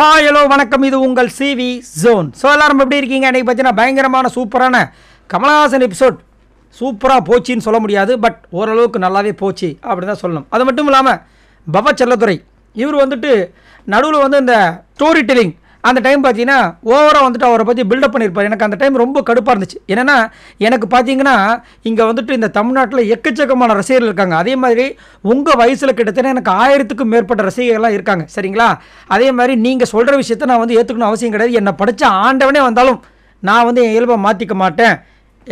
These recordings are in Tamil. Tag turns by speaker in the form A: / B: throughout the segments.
A: ஹாய் ஹலோ வணக்கம் இது உங்கள் சிவி ஜோன் ஸோ எல்லாரும் எப்படி இருக்கீங்க அன்றைக்கி பார்த்தீங்கன்னா பயங்கரமான சூப்பரான கமலஹாசன் எபிசோட் சூப்பராக போச்சுன்னு சொல்ல முடியாது பட் ஓரளவுக்கு நல்லாவே போச்சு அப்படின்னு தான் சொல்லணும் அது மட்டும் இல்லாமல் பவ செல்லதுரை இவர் வந்துட்டு நடுவில் வந்து இந்த ஸ்டோரி டெல்லிங் அந்த டைம் பார்த்தீங்கன்னா ஓவராக வந்துட்டு அவரை பற்றி பில்டப் பண்ணியிருப்பார் எனக்கு அந்த டைம் ரொம்ப கடுப்பாக இருந்துச்சு என்னென்னா எனக்கு பார்த்தீங்கன்னா இங்கே வந்துட்டு இந்த தமிழ்நாட்டில் எக்கச்சக்கமான ரசிகர்கள் இருக்காங்க அதே மாதிரி உங்கள் வயசில் கிட்டத்தட்ட எனக்கு ஆயிரத்துக்கும் மேற்பட்ட ரசிகர்கள்லாம் இருக்காங்க சரிங்களா அதே மாதிரி நீங்கள் சொல்கிற விஷயத்த நான் வந்து ஏற்றுக்கணும் அவசியம் கிடையாது என்னை படித்த ஆண்டவனே வந்தாலும் நான் வந்து என் இயல்பை மாற்றிக்க மாட்டேன்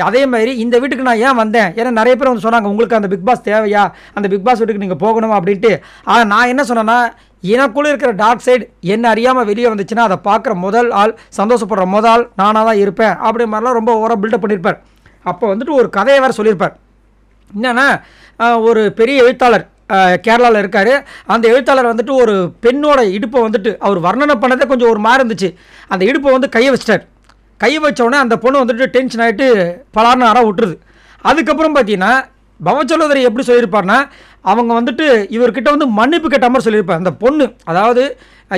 A: அதே மாதிரி இந்த வீட்டுக்கு நான் ஏன் வந்தேன் ஏன்னா நிறைய பேர் வந்து சொன்னாங்க உங்களுக்கு அந்த பிக் பாஸ் தேவையா அந்த பிக் பாஸ் வீட்டுக்கு நீங்கள் போகணுமா அப்படின்ட்டு ஆனால் நான் என்ன சொன்னேன்னா எனக்குள்ளே இருக்கிற டார்க் சைடு என்ன அறியாமல் வெளியே வந்துச்சுன்னா அதை பார்க்குற முதல் ஆள் சந்தோஷப்படுற முதல் ஆள் நானாக தான் இருப்பேன் அப்படி மாதிரிலாம் ரொம்ப ஓரம் பில்டப் பண்ணியிருப்பார் அப்போ வந்துட்டு ஒரு கதையை வேறு சொல்லியிருப்பார் என்னென்னா ஒரு பெரிய எழுத்தாளர் கேரளாவில் இருக்கார் அந்த எழுத்தாளர் வந்துட்டு ஒரு பெண்ணோட இடுப்பை வந்துட்டு அவர் வர்ணனை பண்ணதே கொஞ்சம் ஒரு மாதிரி இருந்துச்சு அந்த இடுப்பை வந்து கையை வச்சிட்டார் கையை வச்சோடனே அந்த பொண்ணு வந்துட்டு டென்ஷன் ஆகிட்டு பலாறு அற விட்டுருது அதுக்கப்புறம் பார்த்தீங்கன்னா பவச்சலோதரி எப்படி சொல்லியிருப்பார்னா அவங்க வந்துட்டு இவர்கிட்ட வந்து மன்னிப்பு கேட்ட மாதிரி சொல்லியிருப்பார் அந்த பொண்ணு அதாவது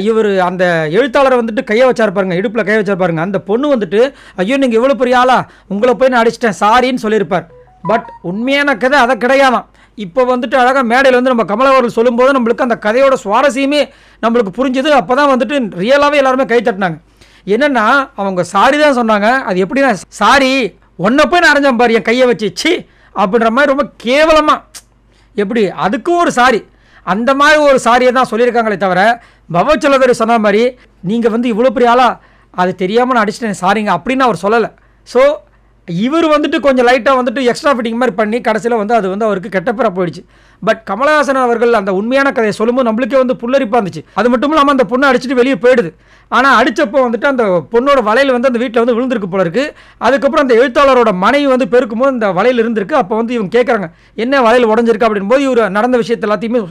A: இவர் அந்த எழுத்தாளரை வந்துட்டு கையை வச்சாருப்பாருங்க இடுப்பில் கையை வச்சிருப்பாருங்க அந்த பொண்ணு வந்துட்டு ஐயோ நீங்கள் இவ்வளோ பெரிய ஆளா உங்களை போய் நான் அடிச்சிட்டேன் சாரின்னு சொல்லியிருப்பார் பட் உண்மையான கதை அதை கிடையாது இப்போ வந்துட்டு அழகாக மேடையில் வந்து நம்ம கமலவர்கள் சொல்லும்போது நம்மளுக்கு அந்த கதையோட சுவாரஸ்யமே நம்மளுக்கு புரிஞ்சுது அப்போ தான் வந்துட்டு ரியலாகவே எல்லாருமே கை தட்டினாங்க என்னென்னா அவங்க சாரி தான் சொன்னாங்க அது எப்படின்னா சாரி ஒன்றை போய் நான் அரைஞ்சம்பார் பாரு என் கையை வச்சு சி அப்படின்ற மாதிரி ரொம்ப கேவலமாக எப்படி அதுக்கும் ஒரு சாரி அந்த மாதிரி ஒரு சாரியை தான் சொல்லியிருக்காங்களே தவிர பவச்சலதர் சொன்ன மாதிரி நீங்கள் வந்து இவ்வளோ பெரிய ஆளாக அது தெரியாமல் நான் அடிச்சிட்டேன் சாரிங்க அப்படின்னு அவர் சொல்லலை ஸோ இவர் வந்துட்டு கொஞ்சம் லைட்டாக வந்துட்டு எக்ஸ்ட்ரா ஃபிட்டிங் மாதிரி பண்ணி கடைசியில் வந்து அது வந்து அவருக்கு கெட்ட போயிடுச்சு பட் கமலஹாசன் அவர்கள் அந்த உண்மையான கதையை சொல்லும்போது நம்மளுக்கே வந்து புல்லரிப்பாக இருந்துச்சு அது மட்டும் இல்லாமல் அந்த பொண்ணை அடிச்சுட்டு வெளியே போயிடுது ஆனால் அடித்தப்போ வந்துட்டு அந்த பொண்ணோட வலையில் வந்து அந்த வீட்டில் வந்து விழுந்திருக்கு போல இருக்குது அதுக்கப்புறம் அந்த எழுத்தாளரோட மனைவி வந்து பெருக்கும் போது அந்த வலையில் இருந்திருக்கு அப்போ வந்து இவங்க கேட்குறாங்க என்ன வலையில் உடஞ்சிருக்கு அப்படின்போது இவர் நடந்த விஷயத்தை எல்லாத்தையுமே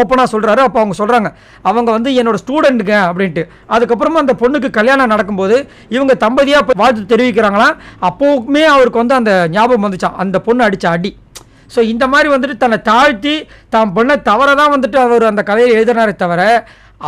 A: ஓப்பனாக சொல்கிறாரு அப்போ அவங்க சொல்கிறாங்க அவங்க வந்து என்னோட ஸ்டூடெண்ட்டுங்க அப்படின்ட்டு அதுக்கப்புறமா அந்த பொண்ணுக்கு கல்யாணம் நடக்கும்போது இவங்க தம்பதியாக வாழ்த்து தெரிவிக்கிறாங்களாம் அப்போவுமே அவருக்கு வந்து அந்த ஞாபகம் வந்துச்சான் அந்த பொண்ணு அடித்த அடி ஸோ இந்த மாதிரி வந்துட்டு தன்னை தாழ்த்தி தான் பொண்ணை தவற தான் வந்துட்டு அவர் அந்த கதையை எழுதினாரே தவிர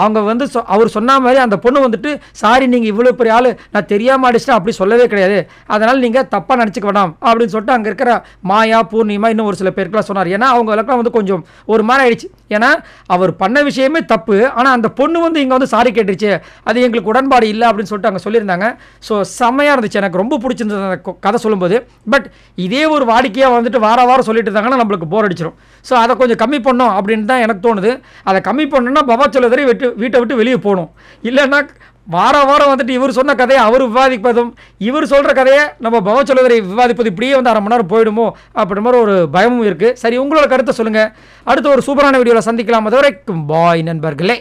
A: அவங்க வந்து சொ அவர் சொன்ன மாதிரி அந்த பொண்ணு வந்துட்டு சாரி நீங்கள் இவ்வளோ பெரிய ஆள் நான் தெரியாமல் அடிச்சிட்டா அப்படி சொல்லவே கிடையாது அதனால் நீங்கள் தப்பாக நினச்சிக்க வேண்டாம் அப்படின்னு சொல்லிட்டு அங்கே இருக்கிற மாயா பூர்ணிமா இன்னும் ஒரு சில பேருக்குலாம் சொன்னார் ஏன்னா அவங்க வந்து கொஞ்சம் ஒரு மாதிரி ஆயிடுச்சு ஏன்னா அவர் பண்ண விஷயமே தப்பு ஆனால் அந்த பொண்ணு வந்து இங்கே வந்து சாரி கேட்டுருச்சு அது எங்களுக்கு உடன்பாடு இல்லை அப்படின்னு சொல்லிட்டு அங்கே சொல்லியிருந்தாங்க ஸோ செம்மையாக இருந்துச்சு எனக்கு ரொம்ப பிடிச்சிருந்தது அந்த கதை சொல்லும்போது பட் இதே ஒரு வாடிக்கையாக வந்துட்டு வார வாரம் சொல்லிட்டு இருந்தாங்கன்னா நம்மளுக்கு போர் அடிச்சிடும் ஸோ அதை கொஞ்சம் கம்மி பண்ணோம் அப்படின்னு தான் எனக்கு தோணுது அதை கம்மி பண்ணோன்னா பவா சொல்லதறி விட்டு வீட்டை விட்டு வெளியே போகணும் இல்லைன்னா வாரம் வாரம் வந்துட்டு இவர் சொன்ன கதையை அவர் விவாதிப்பதும் இவர் சொல்கிற கதையை நம்ம பவச்சலோதரை விவாதிப்பது இப்படியே வந்து அரை மணி நேரம் போயிடுமோ அப்படின்ற மாதிரி ஒரு பயமும் இருக்குது சரி உங்களோட கருத்தை சொல்லுங்கள் அடுத்து ஒரு சூப்பரான வீடியோவில் சந்திக்கலாம் அதுவரைக்கும் பாய் நண்பர்களே